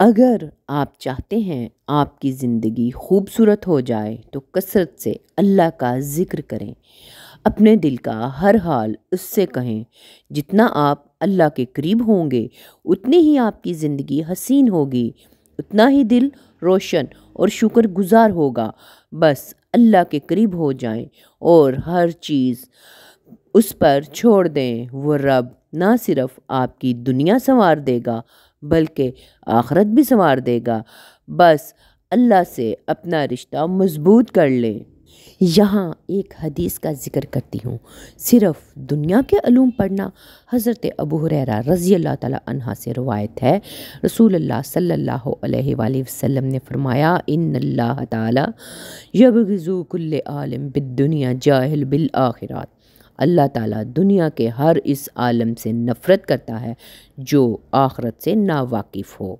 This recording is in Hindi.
अगर आप चाहते हैं आपकी ज़िंदगी खूबसूरत हो जाए तो कसरत से अल्लाह का ज़िक्र करें अपने दिल का हर हाल उससे कहें जितना आप अल्लाह के करीब होंगे उतनी ही आपकी ज़िंदगी हसीन होगी उतना ही दिल रोशन और शुक्रगुजार होगा बस अल्लाह के करीब हो जाएं और हर चीज़ उस पर छोड़ दें वो रब ना सिर्फ़ आपकी दुनिया संवार देगा बल्कि आखरत भी संवार देगा बस अल्लाह से अपना रिश्ता मजबूत कर लें यहाँ एक हदीस का ज़िक्र करती हूँ सिर्फ दुनिया के अलूम पढ़ना हज़रत अबू हुररा रज़ी अल्लाह तहा से रवायत है रसूल अल्लाह सल्लल्लाहु अलैहि वसल्लम ने फरमाया इन अल्लाह ताला यबगज़ू कुल्ल आलम बिद दुनिया जाहिल बिल आखिरत अल्लाह ताला दुनिया के हर इस आलम से नफ़रत करता है जो आखरत से नावाकिफ़ हो